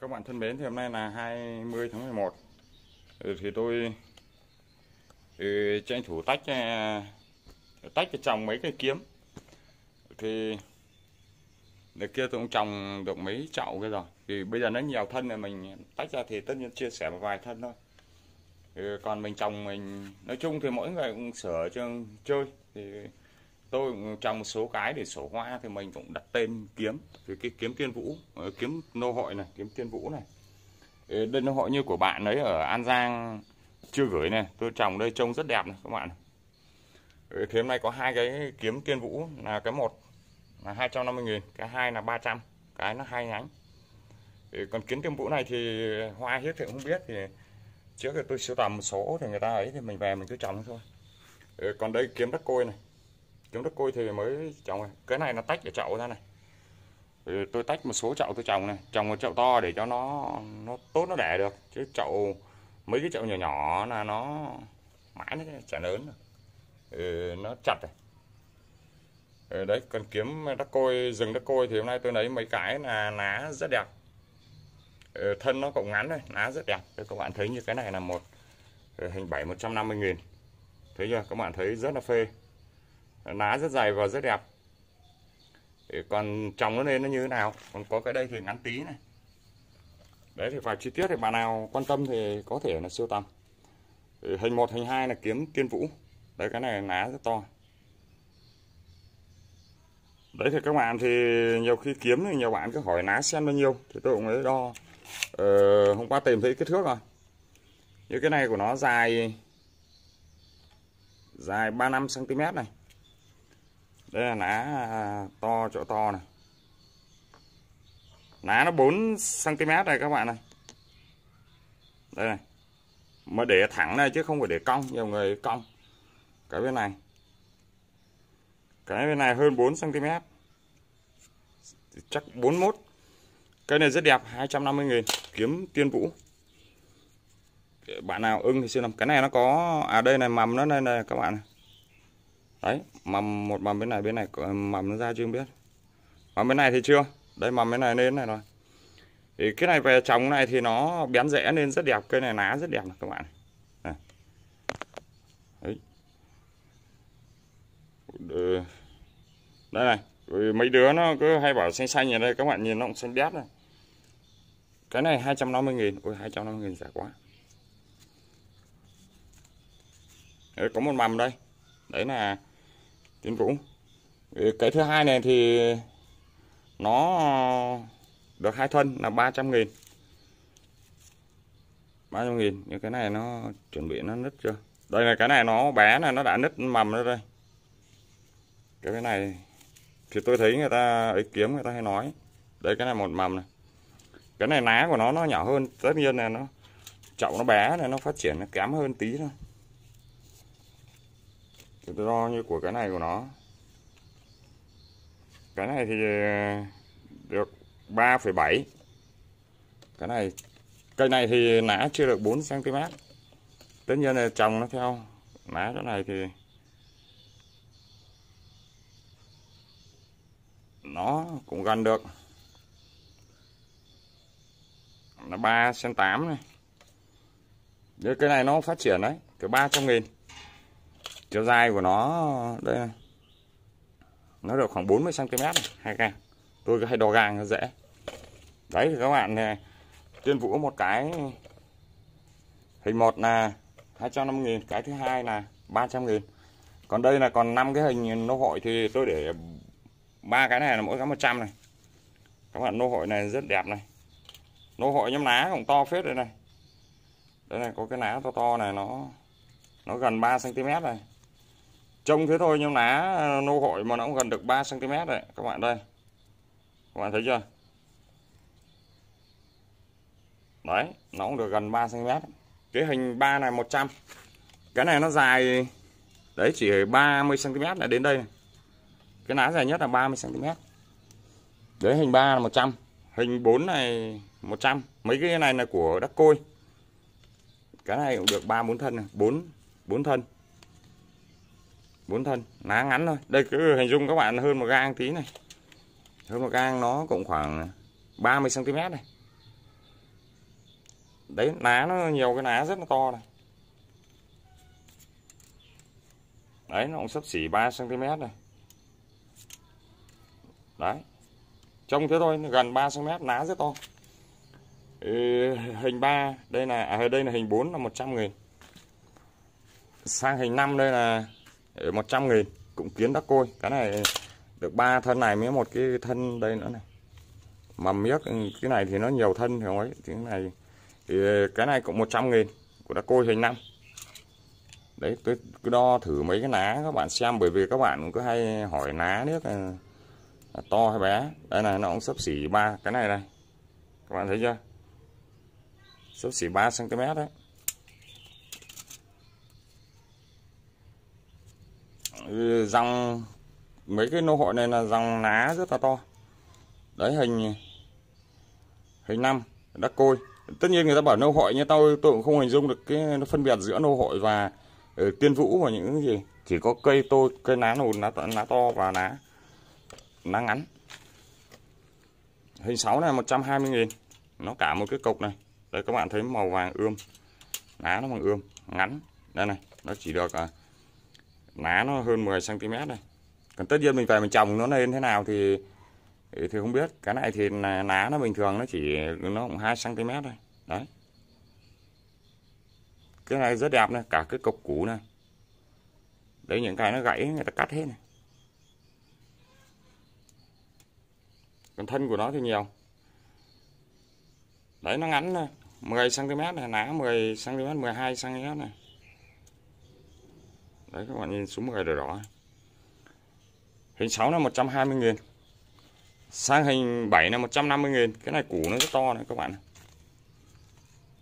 các bạn thân mến thì hôm nay là 20 tháng 11 ừ, thì tôi ừ, tranh thủ tách à, tách cho trồng mấy cây kiếm thì được kia tôi cũng trồng được mấy chậu cái rồi thì bây giờ nó nhiều thân này mình tách ra thì tất nhiên chia sẻ một vài thân thôi ừ, còn mình trồng mình nói chung thì mỗi người cũng sửa chơi chơi thì tôi trong một số cái để sổ hoa thì mình cũng đặt tên kiếm thì cái kiếm tiên vũ ờ, kiếm nô hội này kiếm tiên vũ này đây nô hội như của bạn ấy ở an giang chưa gửi này tôi trồng đây trông rất đẹp này các bạn thế hôm nay có hai cái kiếm tiên vũ là cái một là 250 nghìn cái hai là 300 cái nó hai nhánh còn kiếm tiên vũ này thì hoa hết thì không biết thì trước thì tôi sưu tầm một số thì người ta ấy thì mình về mình cứ trồng thôi còn đây kiếm đất côi này chống đất côi thì mới trồng cái này nó tách ở chậu ra này ừ, tôi tách một số chậu tôi trồng này trồng một chậu to để cho nó nó tốt nó đẻ được chứ chậu mấy cái chậu nhỏ nhỏ là nó mãi nó chả lớn ừ, nó chặt này ừ, đấy cần kiếm đắc côi rừng đắc côi thì hôm nay tôi lấy mấy cái là lá rất đẹp ừ, thân nó cũng ngắn đây lá rất đẹp Thế các bạn thấy như cái này là một hình bảy một trăm năm mươi nghìn thấy chưa các bạn thấy rất là phê lá rất dày và rất đẹp để còn trồng nó lên nó như thế nào còn có cái đây thì ngắn tí này đấy thì vài chi tiết thì bà nào quan tâm thì có thể là siêu tầm hình một hình hai là kiếm tiên vũ đấy cái này lá rất to đấy thì các bạn thì nhiều khi kiếm thì nhiều bạn cứ hỏi lá sen bao nhiêu thì tôi cũng mới đo ờ, hôm qua tìm thấy kích thước rồi như cái này của nó dài dài 35 cm này đây là lá à, to chỗ to này lá nó 4 cm này các bạn này đây này mà để thẳng này chứ không phải để cong nhiều người cong cái bên này cái bên này hơn 4 cm chắc 41 cây này rất đẹp 250 nghìn kiếm tiên vũ bạn nào ưng thì xin làm cái này nó có à đây này mầm nó đây này các bạn này đấy mầm một mầm bên này bên này ờ, mầm nó ra chưa biết mầm bên này thì chưa đây mầm bên này lên này rồi thì cái này về trồng này thì nó bén rễ nên rất đẹp cây này lá rất đẹp này các bạn đấy đây này mấy đứa nó cứ hay bảo xanh xanh ở đây các bạn nhìn nó cũng xanh đét này cái này 250 nghìn Ôi 250 nghìn rẻ quá Đấy, Có một mầm đây đấy là tím rũ cái thứ hai này thì nó được hai thân là 300 nghìn ba trăm nghìn nhưng cái này nó chuẩn bị nó nứt chưa đây là cái này nó bé này nó đã nứt mầm nữa đây cái này thì tôi thấy người ta ấy kiếm người ta hay nói đây cái này một mầm này cái này lá của nó nó nhỏ hơn tất nhiên là nó chậu nó bé này nó phát triển nó kém hơn tí thôi tôi đo như của cái này của nó cái này thì ờ, được 3,7 cái này cây này thì nã chưa được 4 cm tất nhiên là trồng nó theo nã chỗ này thì nó cũng gần được nó 3 cm 8 này nếu cái này nó phát triển đấy, từ 300 nghìn chiều dài của nó đây này. nó được khoảng 40 cm này, hai gang tôi cứ hay đo gang nó dễ đấy thì các bạn này, tiên vũ một cái hình một là 250 nghìn cái thứ hai là 300 nghìn còn đây là còn 5 cái hình nô hội thì tôi để ba cái này là mỗi cái 100 này các bạn nô hội này rất đẹp này nô hội nhấm lá cũng to phết đây này đây này có cái lá to to này nó nó gần 3 cm này trông thế thôi nhưng lá ờ, nô hội mà nó cũng gần được 3 cm đấy các bạn đây các bạn thấy chưa đấy nó cũng được gần 3 cm cái hình 3 này 100 cái này nó dài đấy chỉ 30 cm là đến đây cái lá dài nhất là 30 cm đấy hình 3 là 100 hình 4 này 100 mấy cái này là của đắc côi cái này cũng được 3 4 thân này, 4 4 thân bốn thân lá ngắn thôi đây cứ hình dung các bạn hơn một gang tí này hơn một gang nó cũng khoảng 30 cm này đấy lá nó nhiều cái lá rất là to này đấy nó cũng sấp xỉ 3 cm này đấy trông thế thôi gần 3 cm lá rất to ừ, hình 3 đây là à, đây là hình 4 là 100 nghìn sang hình 5 đây là 100 nghìn cũng kiến đắc côi cái này được ba thân này mới một cái thân đây nữa này mầm miếc ừ, cái này thì nó nhiều thân thì ấy thì cái này thì cái này cũng 100 nghìn của đắc côi hình năm đấy tôi cứ đo thử mấy cái ná các bạn xem bởi vì các bạn cũng cứ hay hỏi ná nước ừ, to hay bé đây này nó cũng sấp xỉ ba cái này này các bạn thấy chưa sấp xỉ 3 cm đấy dòng mấy cái nô hội này là dòng lá rất là to đấy hình hình năm đắc côi tất nhiên người ta bảo nô hội như tôi tôi cũng không hình dung được cái nó phân biệt giữa nô hội và uh, tiên vũ và những gì chỉ có cây tôi cây lá nụ lá, lá to và lá lá ngắn hình 6 này 120 nghìn nó cả một cái cục này đây các bạn thấy màu vàng ươm lá nó bằng ươm ngắn đây này nó chỉ được à, lá nó hơn 10 cm này còn tất nhiên mình về mình trồng nó lên thế nào thì thì không biết cái này thì lá nó bình thường nó chỉ nó cũng 2 cm thôi đấy cái này rất đẹp này cả cái cọc củ này đấy những cái nó gãy người ta cắt hết này còn thân của nó thì nhiều đấy nó ngắn này 10 cm này lá 10 cm 12 cm này đấy các bạn nhìn xuống một cái đỏ đỏ hình 6 là 120 nghìn sang hình 7 là 150 nghìn cái này củ nó rất to này các bạn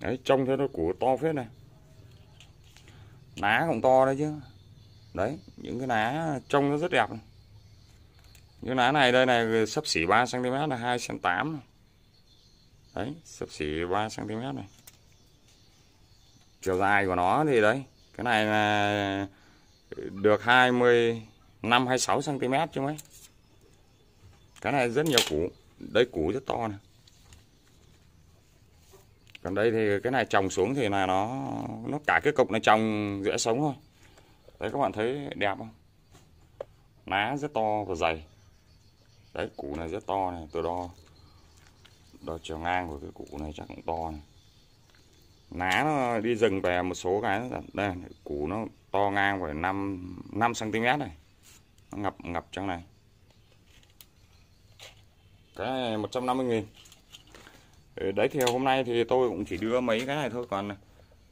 đấy trông thấy nó củ to phết này ná cũng to đấy chứ đấy những cái ná trông nó rất đẹp này. những ná này đây này sắp xỉ 3 cm là 2 cm 8 đấy sắp xỉ 3 cm này chiều dài của nó thì đấy cái này là được 25 26 cm chứ mấy. Cái này rất nhiều củ, đây củ rất to này. Còn đây thì cái này trồng xuống thì là nó nó cả cái cục này trồng rễ sống thôi. Đấy các bạn thấy đẹp không? Lá rất to và dày. Đấy củ này rất to này, tôi đo đo chiều ngang của cái củ này chắc cũng to này. Lá nó đi rừng về một số cái đây củ nó to ngang phải 5 5 cm này nó ngập ngập trong này cái này 150 nghìn ờ, đấy thì hôm nay thì tôi cũng chỉ đưa mấy cái này thôi còn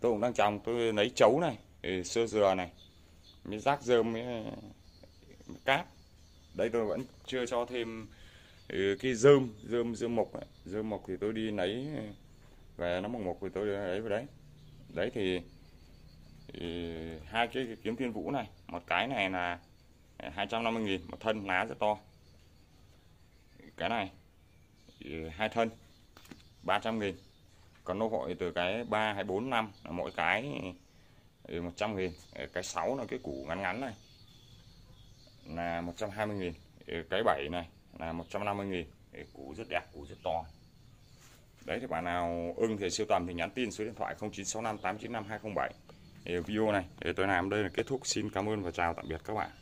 tôi cũng đang trồng tôi lấy chấu này ờ, sơ dừa này mới rác rơm mới cát đấy tôi vẫn chưa cho thêm ờ, cái dơm dơm dơm mộc ấy. dơm mộc thì tôi đi lấy về nó mộc mộc thì tôi lấy vào đấy đấy thì hai cái kiếm thiên vũ này một cái này là 250.000 à, một thân lá rất to cái này hai thân 300.000 còn nó gọi từ cái 3 hay 4 năm là mỗi cái 100.000 ừ, ờ, cái 6 là cái củ ngắn ngắn này là 120.000 ờ, cái 7 này là 150.000 ờ, củ rất đẹp củ rất to đấy thì bạn nào ưng thì siêu tầm thì nhắn tin số điện thoại 0965 895 207 video này để tôi làm đây là kết thúc xin cảm ơn và chào tạm biệt các bạn